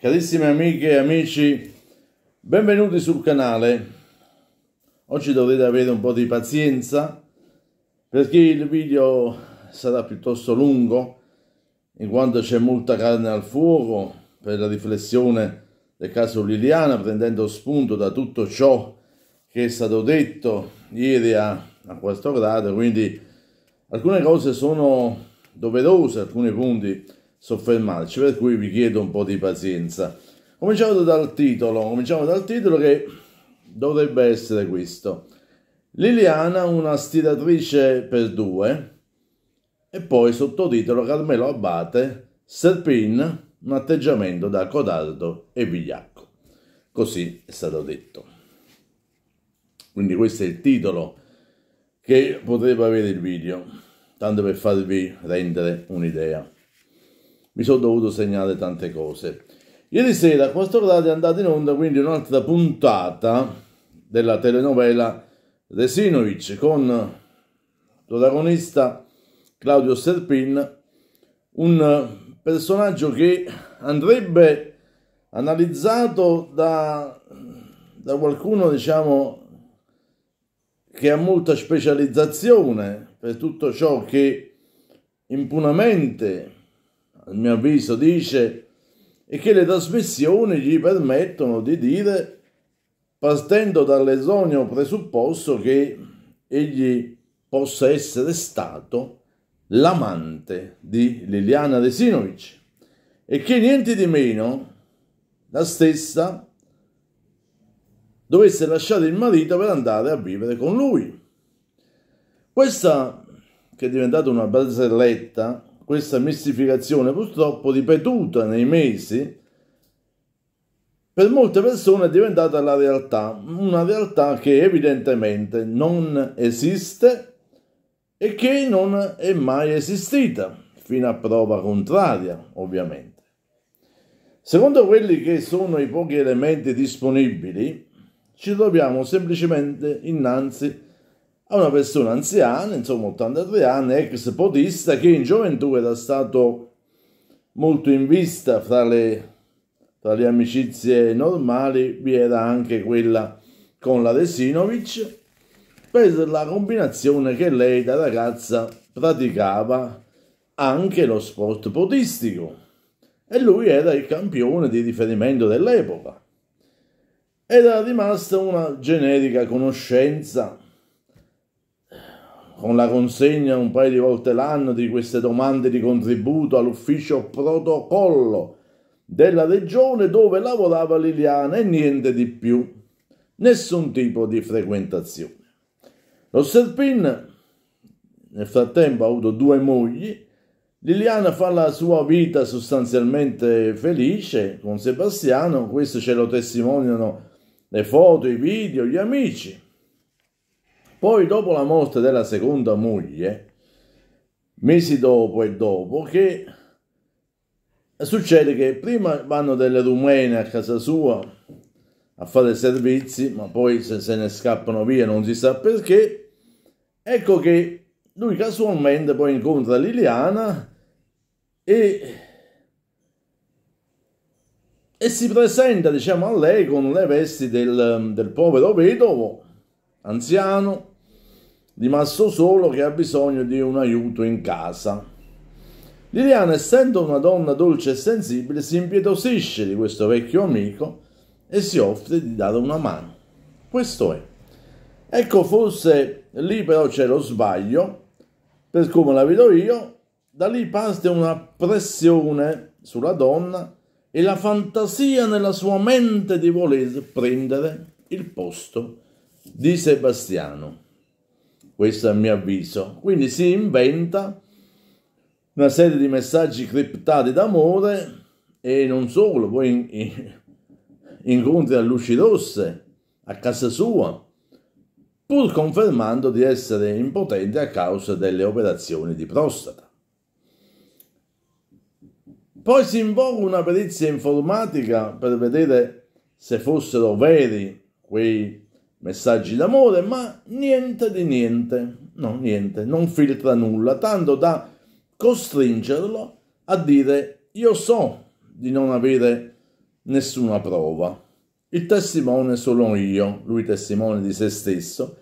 Carissime amiche e amici, benvenuti sul canale. Oggi dovete avere un po' di pazienza perché il video sarà piuttosto lungo in quanto c'è molta carne al fuoco per la riflessione del caso Liliana prendendo spunto da tutto ciò che è stato detto ieri a, a quarto grado, quindi alcune cose sono doverose, alcuni punti soffermarci, per cui vi chiedo un po' di pazienza. Cominciamo dal titolo, cominciamo dal titolo che dovrebbe essere questo. Liliana, una stiratrice per due, e poi sottotitolo Carmelo Abate, Serpin, un atteggiamento da codardo e vigliacco. Così è stato detto. Quindi questo è il titolo che potrebbe avere il video, tanto per farvi rendere un'idea mi sono dovuto segnare tante cose. Ieri sera, a questo stornati, è andata in onda quindi un'altra puntata della telenovela Resinovic con protagonista Claudio Serpin, un personaggio che andrebbe analizzato da, da qualcuno, diciamo, che ha molta specializzazione per tutto ciò che impunamente a mio avviso, dice e che le trasmissioni gli permettono di dire, partendo dall'esonio presupposto che egli possa essere stato l'amante di Liliana Resinovic e che niente di meno la stessa dovesse lasciare il marito per andare a vivere con lui. Questa, che è diventata una barzelletta, questa mistificazione purtroppo ripetuta nei mesi, per molte persone è diventata la realtà, una realtà che evidentemente non esiste e che non è mai esistita, fino a prova contraria, ovviamente. Secondo quelli che sono i pochi elementi disponibili, ci troviamo semplicemente innanzi a a una persona anziana, insomma 83 anni, ex podista, che in gioventù era stato molto in vista fra le, fra le amicizie normali, vi era anche quella con la Resinovic, per la combinazione che lei da ragazza praticava anche lo sport podistico e lui era il campione di riferimento dell'epoca. Era rimasta una generica conoscenza con la consegna un paio di volte l'anno di queste domande di contributo all'ufficio protocollo della regione dove lavorava Liliana e niente di più, nessun tipo di frequentazione. Lo Serpin nel frattempo ha avuto due mogli, Liliana fa la sua vita sostanzialmente felice con Sebastiano, questo ce lo testimoniano le foto, i video, gli amici. Poi dopo la morte della seconda moglie, mesi dopo e dopo, che succede che prima vanno delle rumene a casa sua a fare servizi, ma poi se, se ne scappano via non si sa perché. Ecco che lui casualmente poi incontra Liliana e, e si presenta diciamo a lei con le vesti del, del povero vedovo anziano rimasto solo che ha bisogno di un aiuto in casa. Liliana, essendo una donna dolce e sensibile, si impietosisce di questo vecchio amico e si offre di dare una mano. Questo è. Ecco, forse lì però c'è lo sbaglio, per come la vedo io, da lì parte una pressione sulla donna e la fantasia nella sua mente di voler prendere il posto di Sebastiano questo è il mio avviso. Quindi si inventa una serie di messaggi criptati d'amore e non solo, poi in, in, incontri a luci rosse a casa sua, pur confermando di essere impotente a causa delle operazioni di prostata. Poi si invoca una perizia informatica per vedere se fossero veri quei messaggi d'amore, ma niente di niente, no, niente, non filtra nulla, tanto da costringerlo a dire io so di non avere nessuna prova. Il testimone sono io, lui testimone di se stesso,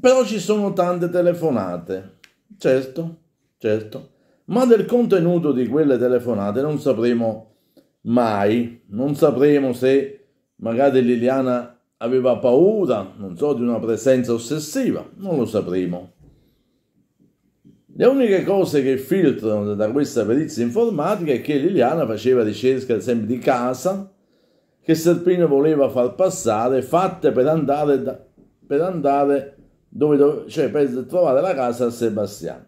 però ci sono tante telefonate, certo, certo, ma del contenuto di quelle telefonate non sapremo mai, non sapremo se magari Liliana Aveva paura, non so, di una presenza ossessiva, non lo sapremo. Le uniche cose che filtrano da questa perizia informatica è che Liliana faceva ricerche, sempre di casa che Serpino voleva far passare, fatte per andare, da, per andare dove, dove, cioè per trovare la casa a Sebastiano.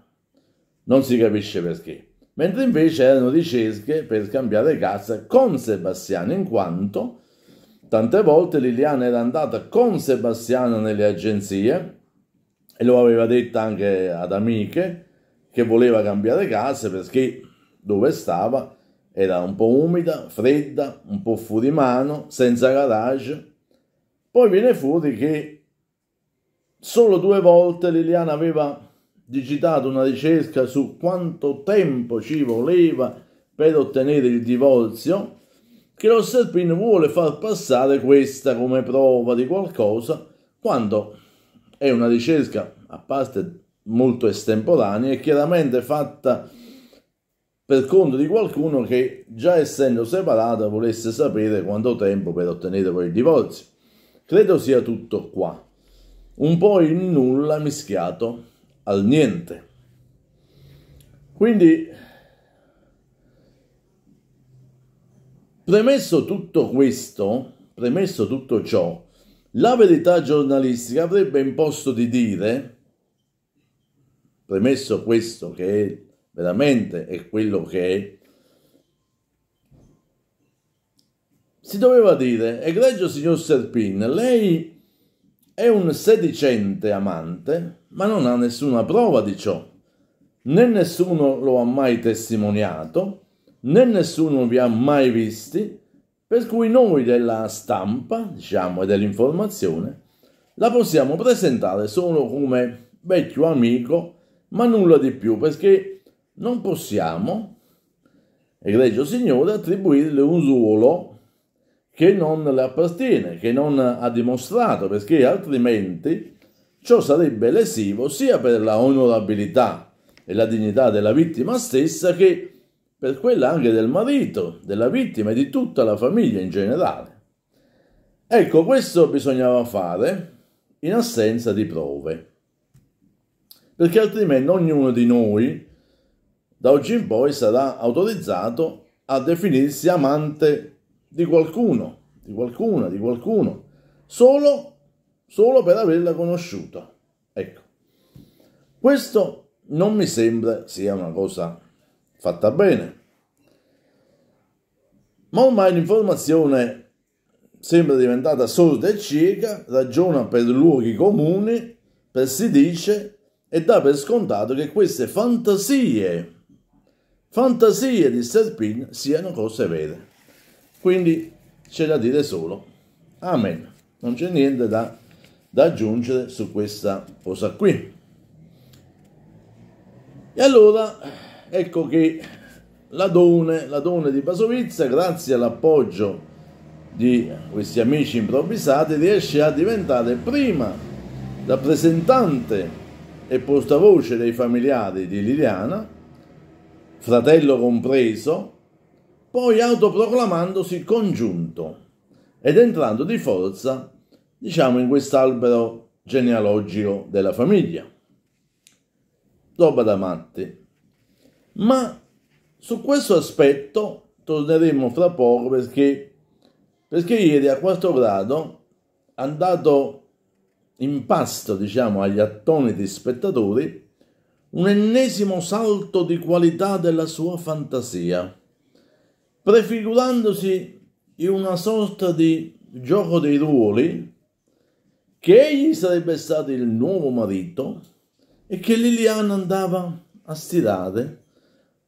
Non si capisce perché. Mentre invece erano ricerche per cambiare casa con Sebastiano, in quanto Tante volte Liliana era andata con Sebastiano nelle agenzie e lo aveva detto anche ad amiche che voleva cambiare casa perché dove stava era un po' umida, fredda, un po' fuori mano, senza garage. Poi viene fuori che solo due volte Liliana aveva digitato una ricerca su quanto tempo ci voleva per ottenere il divorzio che lo Serpin vuole far passare questa come prova di qualcosa quando è una ricerca, a parte molto estemporanea, e chiaramente fatta per conto di qualcuno che già essendo separata volesse sapere quanto tempo per ottenere poi il divorzio. Credo sia tutto qua, un po' il nulla mischiato al niente. Quindi Premesso tutto questo, premesso tutto ciò, la verità giornalistica avrebbe imposto di dire, premesso questo che è veramente è quello che è, si doveva dire, egregio signor Serpin, lei è un sedicente amante, ma non ha nessuna prova di ciò, né nessuno lo ha mai testimoniato, né nessuno vi ha mai visti, per cui noi della stampa, diciamo, e dell'informazione, la possiamo presentare solo come vecchio amico, ma nulla di più, perché non possiamo, egregio Signore, attribuirle un ruolo che non le appartiene, che non ha dimostrato, perché altrimenti ciò sarebbe lesivo sia per la onorabilità e la dignità della vittima stessa che per quella anche del marito, della vittima e di tutta la famiglia in generale. Ecco, questo bisognava fare in assenza di prove, perché altrimenti ognuno di noi da oggi in poi sarà autorizzato a definirsi amante di qualcuno, di qualcuna, di qualcuno, solo, solo per averla conosciuta. Ecco, questo non mi sembra sia una cosa fatta bene. Ma ormai l'informazione sembra diventata sorda e cieca, ragiona per luoghi comuni, per si dice, e dà per scontato che queste fantasie, fantasie di Serpin siano cose vere. Quindi c'è da dire solo Amen. Non c'è niente da, da aggiungere su questa cosa qui. E allora Ecco che la l'Adone di Basovizza, grazie all'appoggio di questi amici improvvisati, riesce a diventare prima rappresentante e portavoce dei familiari di Liliana, fratello compreso, poi autoproclamandosi congiunto ed entrando di forza, diciamo, in quest'albero genealogico della famiglia. Roba da matti. Ma su questo aspetto torneremo fra poco perché, perché ieri a quarto grado è andato in pasto diciamo, agli attoniti spettatori un ennesimo salto di qualità della sua fantasia, prefigurandosi in una sorta di gioco dei ruoli che egli sarebbe stato il nuovo marito e che Liliana andava a stirare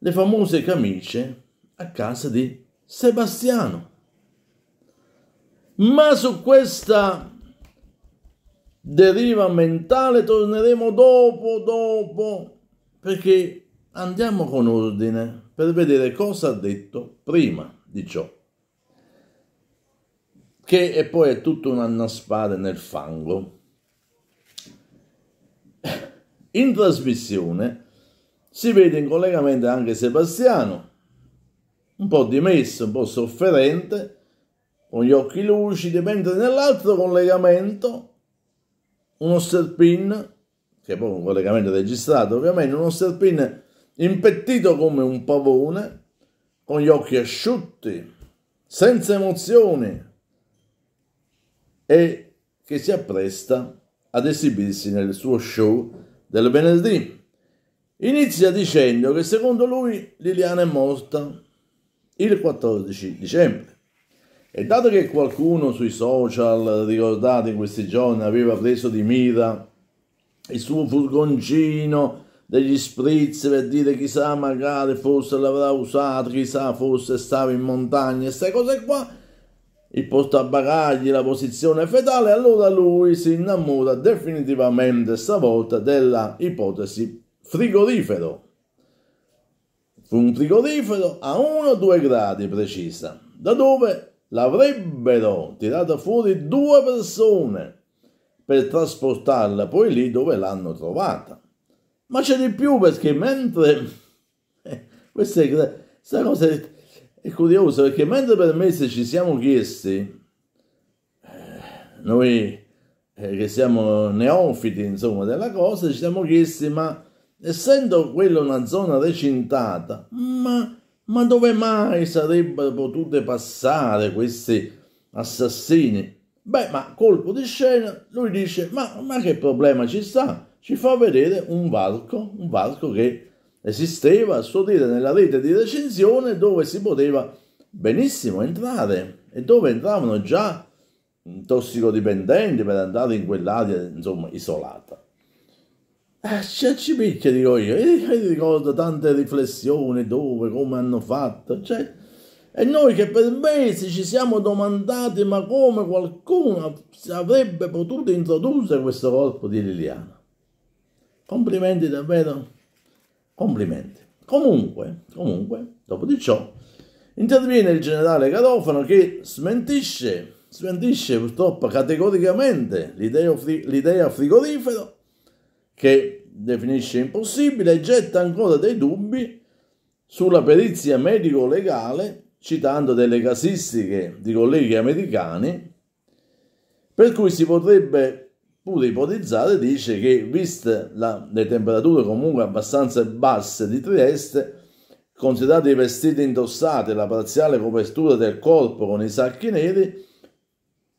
le famose camicie a casa di Sebastiano. Ma su questa deriva mentale torneremo dopo, dopo, perché andiamo con ordine per vedere cosa ha detto prima di ciò, che e poi è tutto un annaspare nel fango. In trasmissione si vede in collegamento anche Sebastiano, un po' dimesso, un po' sofferente, con gli occhi lucidi, mentre nell'altro collegamento uno serpin, che è poi un collegamento registrato ovviamente, uno serpin impettito come un pavone, con gli occhi asciutti, senza emozioni, e che si appresta ad esibirsi nel suo show del venerdì. Inizia dicendo che secondo lui Liliana è morta il 14 dicembre. E dato che qualcuno sui social, ricordate in questi giorni, aveva preso di mira il suo furgoncino degli spritz per dire chissà magari forse l'avrà usato, chissà forse stava in montagna, queste cose qua, il portabagagli, la posizione fetale, allora lui si innamora definitivamente stavolta della ipotesi frigorifero. Fu un frigorifero a 1-2 o gradi, precisa, da dove l'avrebbero tirata fuori due persone per trasportarla poi lì dove l'hanno trovata. Ma c'è di più perché mentre... Eh, questa, è... questa cosa è, è curiosa perché mentre per mesi ci siamo chiesti, eh, noi eh, che siamo neofiti insomma della cosa, ci siamo chiesti ma essendo quella una zona recintata, ma, ma dove mai sarebbero potute passare questi assassini? Beh, ma colpo di scena, lui dice, ma, ma che problema ci sta? Ci fa vedere un varco, un varco che esisteva, a suo dire, nella rete di recinzione dove si poteva benissimo entrare e dove entravano già tossicodipendenti per andare in quell'area, insomma, isolata. Eh, ci, picchia, dico io, e ricordo tante riflessioni dove, come hanno fatto, cioè, e noi che per mesi ci siamo domandati ma come qualcuno avrebbe potuto introdurre questo corpo di Liliana. Complimenti davvero, complimenti. Comunque, comunque, dopo di ciò, interviene il generale Garofano che smentisce, smentisce purtroppo categoricamente l'idea, frigorifero che definisce impossibile getta ancora dei dubbi sulla perizia medico-legale, citando delle casistiche di colleghi americani, per cui si potrebbe pure ipotizzare, dice che viste la, le temperature comunque abbastanza basse di Trieste, considerati i vestiti indossati e la parziale copertura del corpo con i sacchi neri,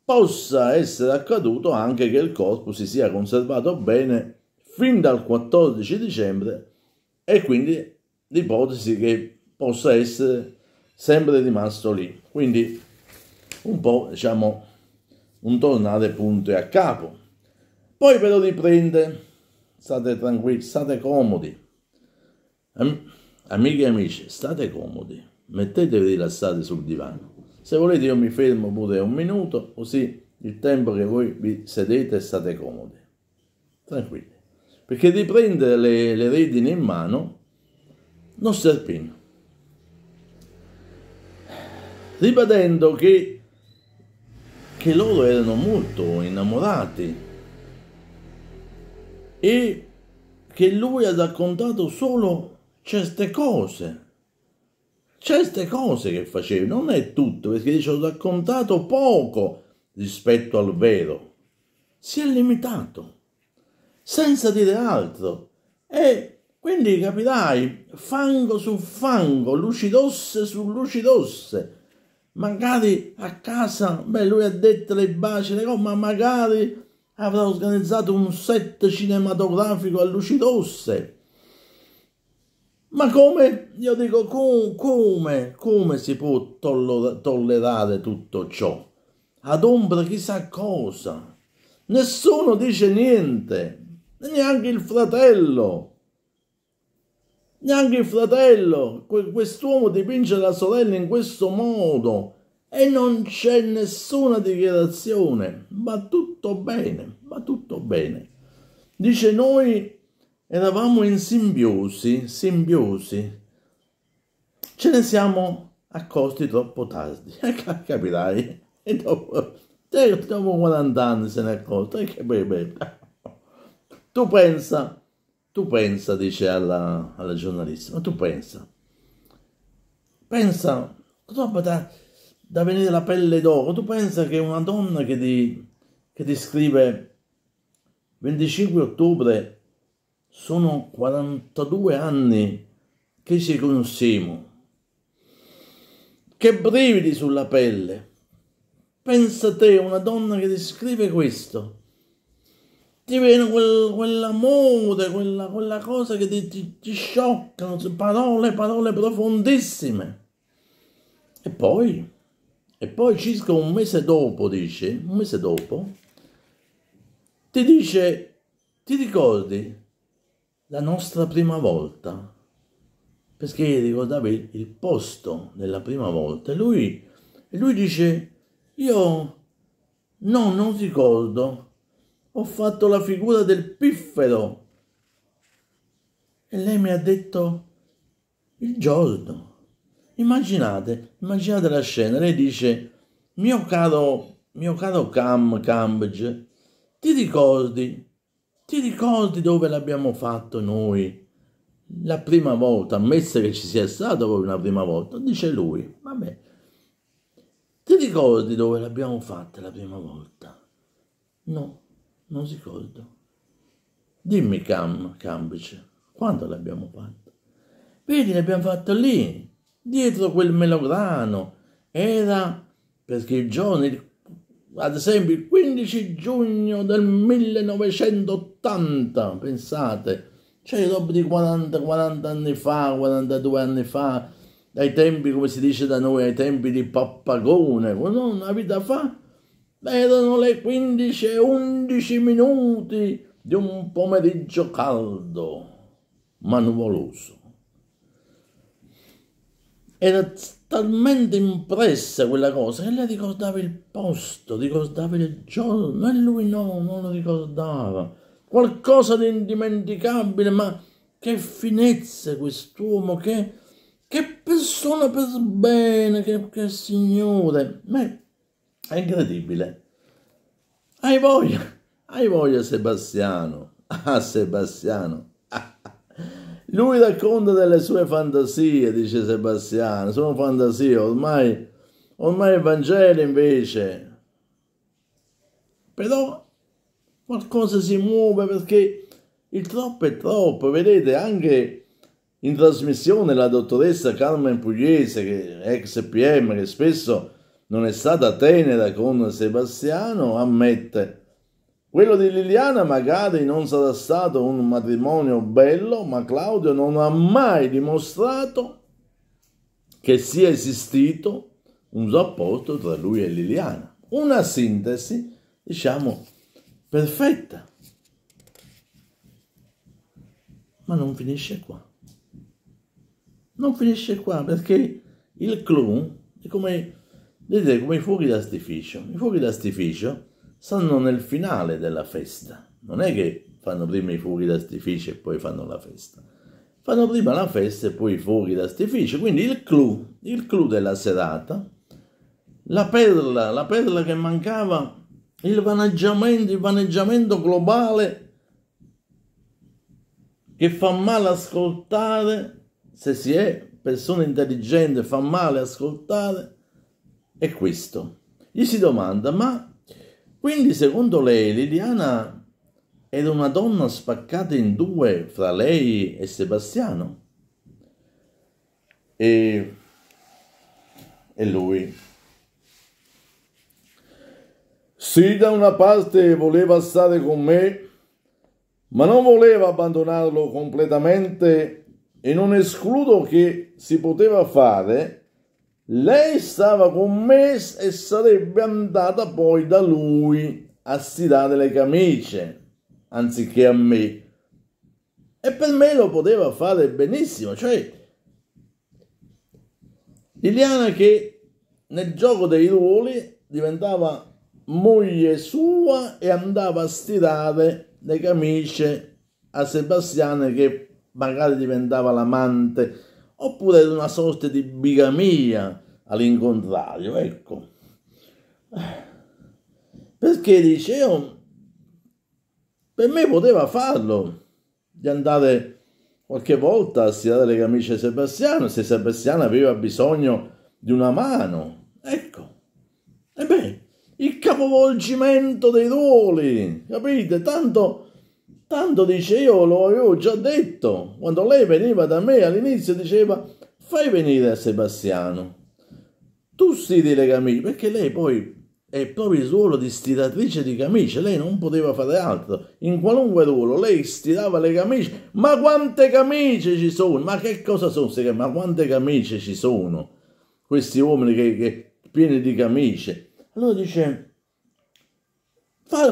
possa essere accaduto anche che il corpo si sia conservato bene fin dal 14 dicembre e quindi l'ipotesi che possa essere sempre rimasto lì. Quindi un po' diciamo un tornare punto e a capo. Poi ve lo riprende, state tranquilli, state comodi. Am- amiche e amici, state comodi, mettetevi rilassati sul divano. Se volete io mi fermo pure un minuto, così il tempo che voi vi sedete state comodi. Tranquilli perché riprendere le, le redini in mano non serpino. Ribadendo che, che loro erano molto innamorati e che lui ha raccontato solo certe cose certe cose che facevi, non è tutto, perché dice ho raccontato poco rispetto al vero, si è limitato senza dire altro. E quindi capirai, fango su fango, luci rosse su luci rosse. Magari a casa, beh, lui ha detto le baci, ma magari avrà organizzato un set cinematografico a luci rosse. Ma come, io dico, com, come, come si può tollerare tutto ciò? Ad ombra chissà cosa. Nessuno dice niente, neanche il fratello, neanche il fratello, quest'uomo dipinge la sorella in questo modo e non c'è nessuna dichiarazione, va tutto bene, va tutto bene. Dice noi eravamo in simbiosi, simbiosi, ce ne siamo accorti troppo tardi, capirai, e dopo, certo, dopo 40 anni se ne è accorto, e che beh, tu pensa, tu pensa, dice alla, alla giornalista, ma tu pensa, pensa, roba da, da venire la pelle d'oro, tu pensa che una donna che ti, che ti scrive 25 ottobre sono 42 anni che ci conosciamo, che brividi sulla pelle, pensa te una donna che ti scrive questo, ti viene quel, quella quella, quella, cosa che ti, ti, ti scioccano, parole, parole profondissime. E poi, e poi circa un mese dopo, dice, un mese dopo, ti dice, ti ricordi la nostra prima volta? Perché ricordavi il posto della prima volta. E lui, lui dice, io no, non ricordo, ho fatto la figura del piffero. E lei mi ha detto il giorno. Immaginate, immaginate la scena. Lei dice, mio caro, mio caro Cam Cambridge, ti ricordi, ti ricordi dove l'abbiamo fatto noi? La prima volta, ammesso che ci sia stato proprio una prima volta, dice lui, vabbè, ti ricordi dove l'abbiamo fatta la prima volta? No non si colta. Dimmi, Cam, Cambice, quando l'abbiamo fatto? Vedi, l'abbiamo fatto lì, dietro quel melograno. Era perché il giorno, il, ad esempio, il 15 giugno del 1980, pensate, cioè dopo di 40, 40 anni fa, 42 anni fa, dai tempi, come si dice da noi, ai tempi di pappagone, una vita fa, erano le 15 e 11 minuti di un pomeriggio caldo, ma nuvoloso. Era talmente impressa quella cosa che lei ricordava il posto, ricordava il giorno e lui no, non lo ricordava. Qualcosa di indimenticabile, ma che finezza quest'uomo, che, che persona per bene, che, che signore. Ma è incredibile. Hai voglia, hai voglia Sebastiano. Ah Sebastiano. Lui racconta delle sue fantasie, dice Sebastiano. Sono fantasie, ormai, ormai il Vangelo invece. Però qualcosa si muove perché il troppo è troppo. Vedete, anche in trasmissione la dottoressa Carmen Pugliese, che è ex PM, che spesso non è stata tenera con Sebastiano, ammette. Quello di Liliana magari non sarà stato un matrimonio bello, ma Claudio non ha mai dimostrato che sia esistito un rapporto tra lui e Liliana. Una sintesi, diciamo, perfetta. Ma non finisce qua. Non finisce qua perché il clou è come Vedete come i fuochi d'artificio. I fuochi d'artificio stanno nel finale della festa. Non è che fanno prima i fuochi d'artificio e poi fanno la festa. Fanno prima la festa e poi i fuochi d'artificio. Quindi il clou, il clou della serata, la perla, la perla che mancava, il vaneggiamento, il vaneggiamento globale che fa male ascoltare, se si è persona intelligente fa male ascoltare, è questo. Gli si domanda, ma quindi secondo lei Liliana era una donna spaccata in due fra lei e Sebastiano? E, e lui. Sì, da una parte voleva stare con me, ma non voleva abbandonarlo completamente e non escludo che si poteva fare lei stava con me e sarebbe andata poi da lui a stirare le camicie anziché a me. E per me lo poteva fare benissimo, cioè Liliana che nel gioco dei ruoli diventava moglie sua e andava a stirare le camicie a Sebastiano che magari diventava l'amante oppure ad una sorta di bigamia all'incontrario, ecco. Perché dice, io, per me poteva farlo, di andare qualche volta a stirare le camicie a Sebastiano, se Sebastiano aveva bisogno di una mano, ecco. E beh, il capovolgimento dei ruoli, capite? Tanto Tanto dice io lo avevo già detto, quando lei veniva da me all'inizio diceva fai venire a Sebastiano, tu stidi le camicie, perché lei poi è proprio il ruolo di stiratrice di camicie, lei non poteva fare altro, in qualunque ruolo, lei stirava le camicie, ma quante camicie ci sono, ma che cosa sono ma quante camicie ci sono, questi uomini che, che pieni di camicie, allora dice,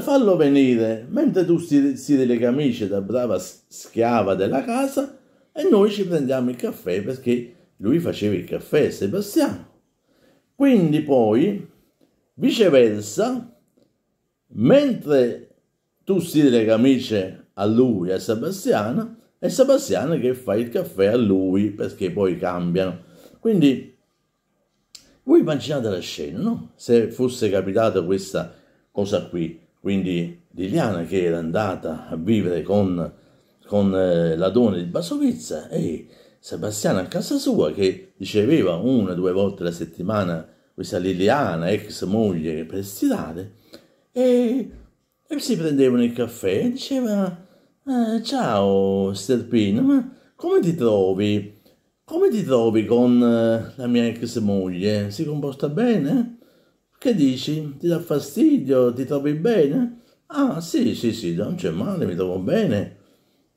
fallo venire, mentre tu stiri le camicie da brava schiava della casa e noi ci prendiamo il caffè perché lui faceva il caffè Sebastiano. Quindi poi, viceversa, mentre tu stiri le camicie a lui, a Sebastiano, è Sebastiano che fa il caffè a lui perché poi cambiano. Quindi, voi immaginate la scena, no? Se fosse capitata questa cosa qui quindi Liliana che era andata a vivere con, con eh, la donna di Basovizza e Sebastiano a casa sua che riceveva una o due volte alla settimana questa Liliana, ex moglie, per stirare e, e si prendevano il caffè e diceva eh, ciao Sterpino, ma come ti trovi? Come ti trovi con eh, la mia ex moglie? Si comporta bene? Eh? Che dici? Ti dà fastidio? Ti trovi bene? Ah, sì, sì, sì, non c'è male, mi trovo bene.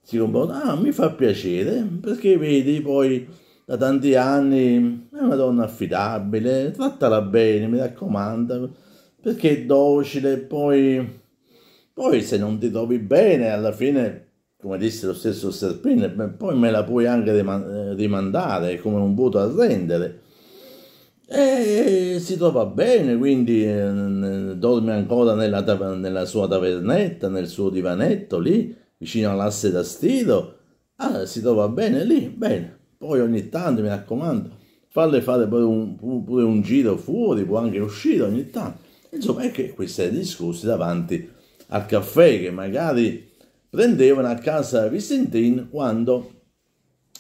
Si comporta, ah, mi fa piacere, perché vedi, poi da tanti anni è una donna affidabile, trattala bene, mi raccomanda, perché è docile, poi, poi se non ti trovi bene, alla fine, come disse lo stesso Serpine, poi me la puoi anche eh, rimandare come un voto a rendere e si trova bene, quindi eh, dorme ancora nella, nella, sua tavernetta, nel suo divanetto lì, vicino all'asse da stiro, ah, si trova bene lì, bene. Poi ogni tanto, mi raccomando, farle fare pure un, pure un giro fuori, può anche uscire ogni tanto. Insomma, è che questi erano discorsi davanti al caffè che magari prendevano a casa Visentin quando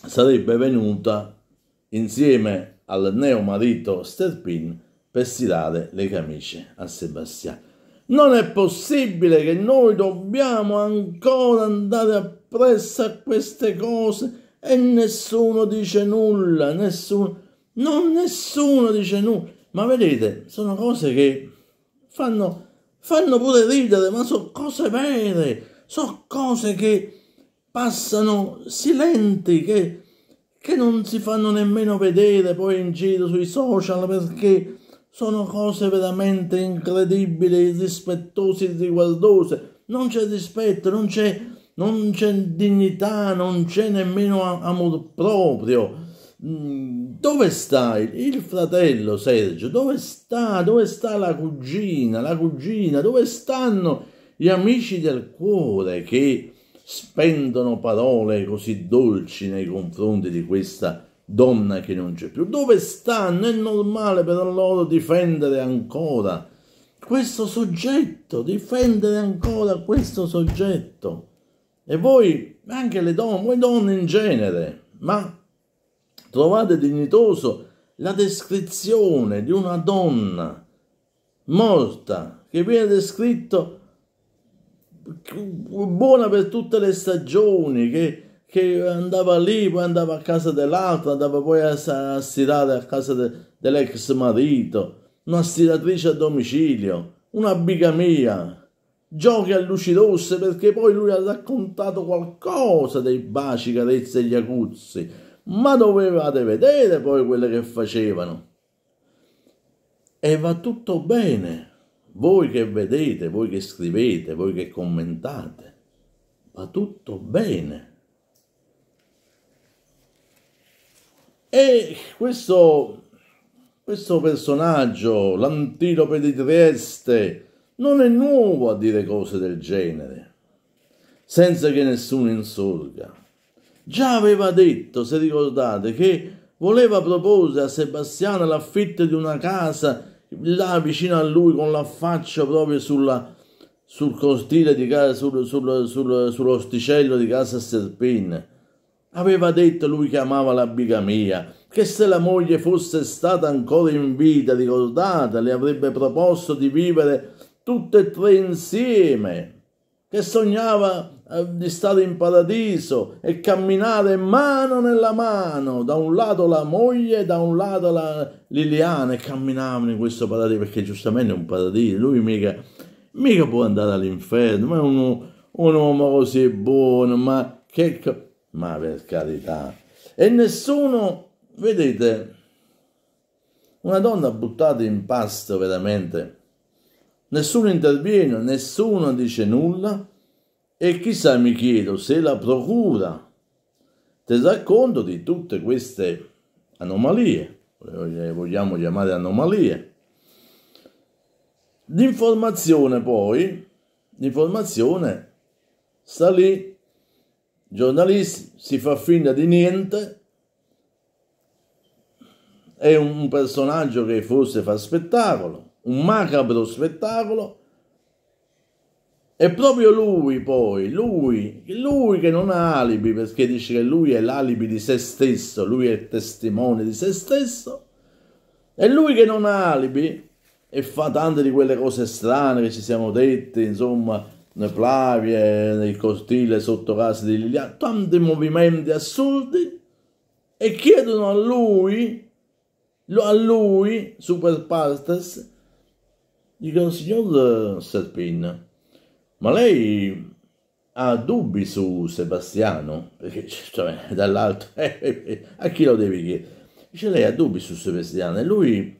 sarebbe venuta insieme al neo marito Sterpin per stirare le camicie a Sebastiano. Non è possibile che noi dobbiamo ancora andare appresso a queste cose e nessuno dice nulla, nessuno, non nessuno dice nulla. Ma vedete, sono cose che fanno, fanno pure ridere, ma sono cose vere, sono cose che passano silenti, che che non si fanno nemmeno vedere poi in giro sui social perché sono cose veramente incredibili, irrispettose, riguardose. Non c'è rispetto, non c'è, non c'è dignità, non c'è nemmeno amor proprio. Mm, dove sta il fratello Sergio? Dove sta? Dove sta la cugina? La cugina? Dove stanno gli amici del cuore che spendono parole così dolci nei confronti di questa donna che non c'è più. Dove stanno? È normale per loro difendere ancora questo soggetto, difendere ancora questo soggetto. E voi, anche le donne, voi donne in genere, ma trovate dignitoso la descrizione di una donna morta che viene descritto buona per tutte le stagioni, che, che andava lì, poi andava a casa dell'altro, andava poi a, a stirare a casa de, dell'ex marito, una stiratrice a domicilio, un'amica mia. Giochi a luci rosse perché poi lui ha raccontato qualcosa dei baci, carezze e gli acuzzi, ma dovevate vedere poi quelle che facevano. E va tutto bene voi che vedete, voi che scrivete, voi che commentate, va tutto bene. E questo, questo personaggio, l'antilope di Trieste, non è nuovo a dire cose del genere, senza che nessuno insorga. Già aveva detto, se ricordate, che voleva proporre a Sebastiano l'affitto di una casa là vicino a lui con la faccia proprio sulla, sul cortile di casa, sul, sul, sul, sull'osticello di casa Serpin. Aveva detto lui che amava la bigamia, che se la moglie fosse stata ancora in vita, ricordata, le avrebbe proposto di vivere tutte e tre insieme, che sognava eh, di stare in paradiso e camminare mano nella mano, da un lato la moglie e da un lato la Liliana e camminavano in questo paradiso perché giustamente è un paradiso, lui mica, mica può andare all'inferno, ma è un, un, uomo così buono, ma che... ma per carità. E nessuno, vedete, una donna buttata in pasto veramente, nessuno interviene, nessuno dice nulla e chissà, mi chiedo, se la Procura terrà conto di tutte queste anomalie, vogliamo chiamare anomalie. L'informazione poi, l'informazione sta lì, il giornalista si fa finta di niente, è un personaggio che forse fa spettacolo, un macabro spettacolo, è proprio lui poi, lui, lui che non ha alibi perché dice che lui è l'alibi di se stesso, lui è il testimone di se stesso, è lui che non ha alibi e fa tante di quelle cose strane che ci siamo dette, insomma, le plavie, nel cortile sotto casa di Liliana, tanti movimenti assurdi e chiedono a lui, a lui, Super Partes, dicono signor Serpin, ma lei ha dubbi su Sebastiano? Perché cioè, dall'alto a chi lo devi chiedere? Dice lei ha dubbi su Sebastiano e lui,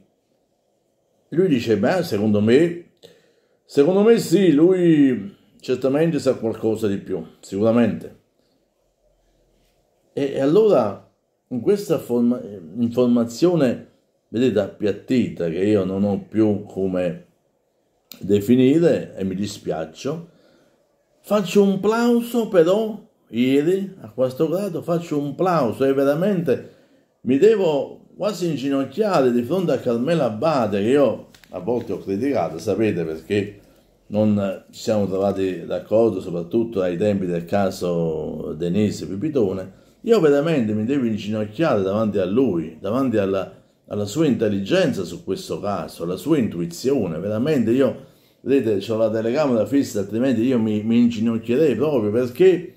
lui dice ma secondo me, secondo me sì, lui certamente sa qualcosa di più, sicuramente. E, e allora in questa forma, eh, informazione, vedete, appiattita che io non ho più come definire e mi dispiaccio. Faccio un plauso però, ieri a questo grado, faccio un plauso e veramente mi devo quasi inginocchiare di fronte a Carmela Abbate che io a volte ho criticato, sapete perché non ci siamo trovati d'accordo soprattutto ai tempi del caso Denise Pipitone, io veramente mi devo inginocchiare davanti a lui, davanti alla, alla sua intelligenza su questo caso, alla sua intuizione. Veramente io, vedete, ho la telecamera fissa, altrimenti io mi, mi inginocchierei proprio perché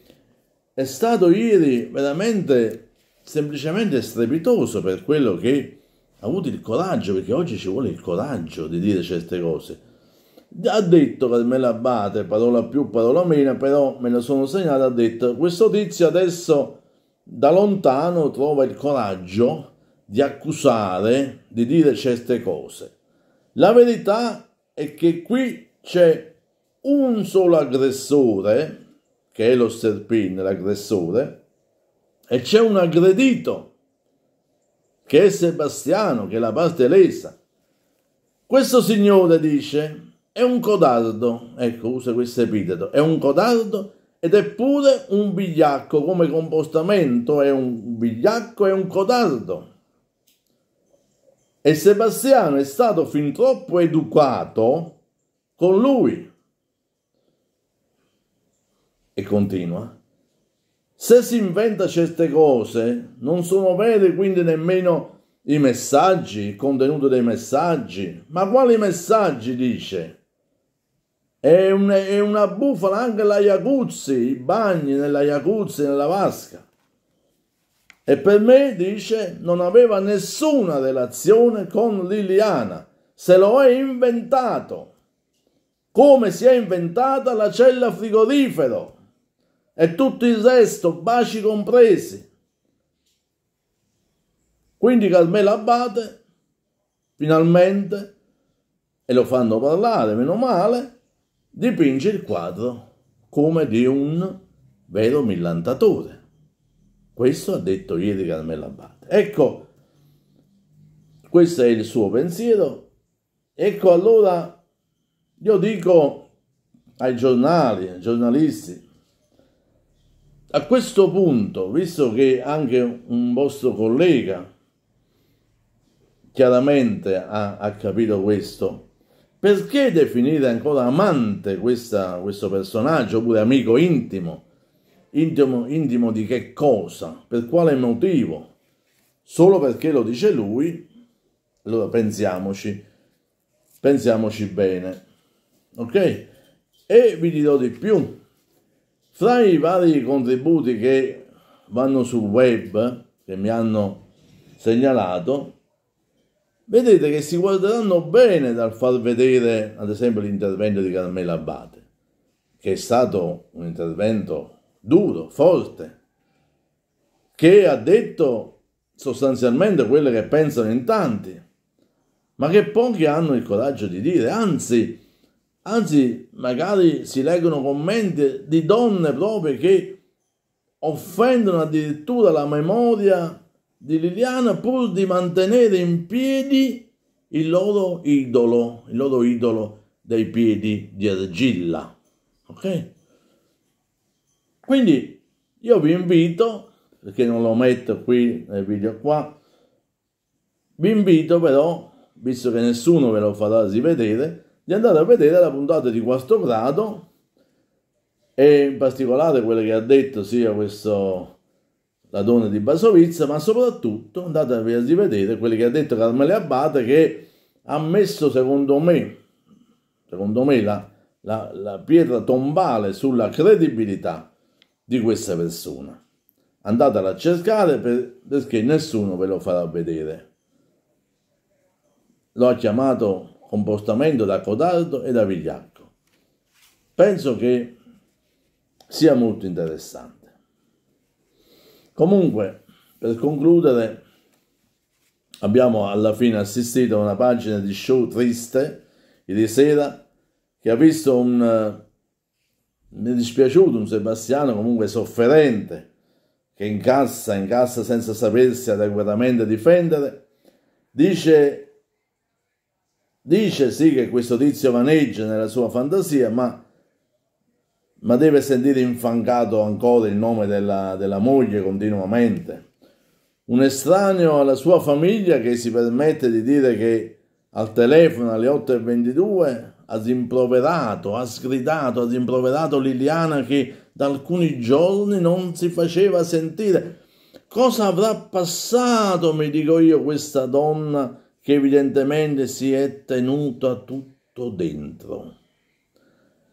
è stato ieri veramente semplicemente strepitoso per quello che ha avuto il coraggio, perché oggi ci vuole il coraggio di dire certe cose. Ha detto Carmela Abate, parola più, parola meno, però me lo sono segnato, ha detto questo tizio adesso da lontano trova il coraggio di accusare di dire certe cose. La verità è che qui c'è un solo aggressore, che è lo serpente, l'aggressore, e c'è un aggredito, che è Sebastiano, che è la parte lesa. Questo signore dice, è un codardo, ecco, usa questo epiteto, è un codardo ed è pure un bigliacco, come comportamento è un bigliacco e un codardo. E Sebastiano è stato fin troppo educato con lui. E continua. Se si inventa certe cose, non sono vere quindi nemmeno i messaggi, il contenuto dei messaggi. Ma quali messaggi dice? È una, è una bufala anche la jacuzzi, i bagni nella jacuzzi, nella vasca e per me, dice, non aveva nessuna relazione con Liliana, se lo è inventato, come si è inventata la cella frigorifero e tutto il resto, baci compresi. Quindi Carmela Abate, finalmente, e lo fanno parlare, meno male, dipinge il quadro come di un vero millantatore. Questo ha detto ieri Carmelo Abate. Ecco, questo è il suo pensiero. Ecco allora, io dico ai giornali, ai giornalisti, a questo punto, visto che anche un vostro collega chiaramente ha, ha capito questo, perché definire ancora amante questa, questo personaggio oppure amico intimo? intimo, intimo di che cosa, per quale motivo, solo perché lo dice lui, allora pensiamoci, pensiamoci bene, ok? E vi dirò di più, fra i vari contributi che vanno sul web, che mi hanno segnalato, vedete che si guarderanno bene dal far vedere, ad esempio, l'intervento di Carmela Abate, che è stato un intervento duro, forte, che ha detto sostanzialmente quello che pensano in tanti, ma che pochi hanno il coraggio di dire, anzi, anzi magari si leggono commenti di donne proprio che offendono addirittura la memoria di Liliana pur di mantenere in piedi il loro idolo, il loro idolo dei piedi di argilla. Ok? Quindi io vi invito, perché non lo metto qui nel video qua, vi invito però, visto che nessuno ve lo farà rivedere, di andare a vedere la puntata di quarto grado e in particolare quello che ha detto sia questo Ladone di Basovizza, ma soprattutto andatevi a rivedere quelli che ha detto Carmele Abate che ha messo secondo me, secondo me la, la, la pietra tombale sulla credibilità di questa persona. Andatela a cercare per, perché nessuno ve lo farà vedere. Lo ha chiamato comportamento da codardo e da vigliacco. Penso che sia molto interessante. Comunque, per concludere, abbiamo alla fine assistito a una pagina di show triste ieri sera che ha visto un eh, mi è dispiaciuto un Sebastiano comunque sofferente, che incassa, incassa senza sapersi adeguatamente difendere, dice, dice sì che questo tizio vaneggia nella sua fantasia, ma, ma deve sentire infangato ancora il nome della, della moglie continuamente. Un estraneo alla sua famiglia che si permette di dire che al telefono alle 8.22 ha rimproverato, ha sgridato, ha rimproverato Liliana che da alcuni giorni non si faceva sentire. Cosa avrà passato, mi dico io, questa donna che evidentemente si è tenuta tutto dentro?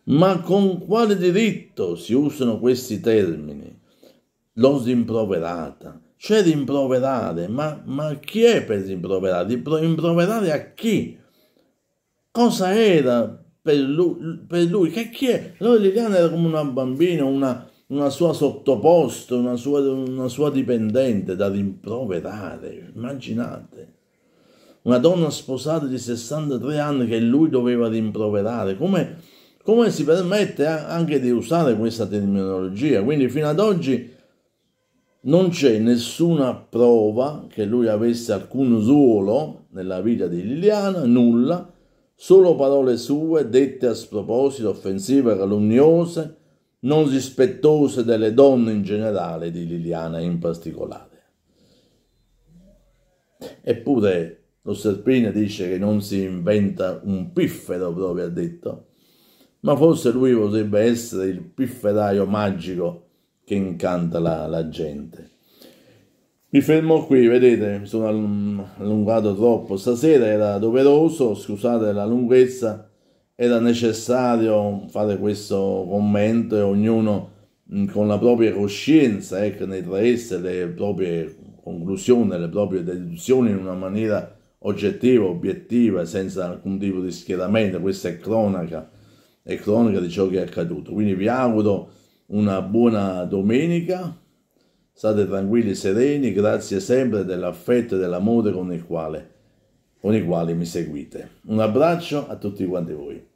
Ma con quale diritto si usano questi termini? L'ho rimproverata. C'è rimproverare, ma, ma chi è per rimproverare? Rimproverare a chi? cosa era per lui, per lui che chi è? Allora Liliana era come una bambina, una, una sua sottoposta, una sua, una sua dipendente da rimproverare, immaginate. Una donna sposata di 63 anni che lui doveva rimproverare, come, come si permette anche di usare questa terminologia? Quindi fino ad oggi non c'è nessuna prova che lui avesse alcun ruolo nella vita di Liliana, nulla, Solo parole sue, dette a sproposito, offensive, calunniose, non rispettose delle donne in generale, di Liliana in particolare. Eppure lo Serpine dice che non si inventa un piffero proprio, ha detto, ma forse lui potrebbe essere il pifferaio magico che incanta la, la gente. Mi fermo qui, vedete, mi sono allungato troppo. Stasera era doveroso, scusate la lunghezza, era necessario fare questo commento e ognuno mm, con la propria coscienza ecco, ne traesse le proprie conclusioni, le proprie deduzioni in una maniera oggettiva, obiettiva, senza alcun tipo di schieramento. Questa è cronaca, è cronaca di ciò che è accaduto. Quindi vi auguro una buona domenica State tranquilli e sereni, grazie sempre dell'affetto e dell'amore con, il quale, con i quali mi seguite. Un abbraccio a tutti quanti voi.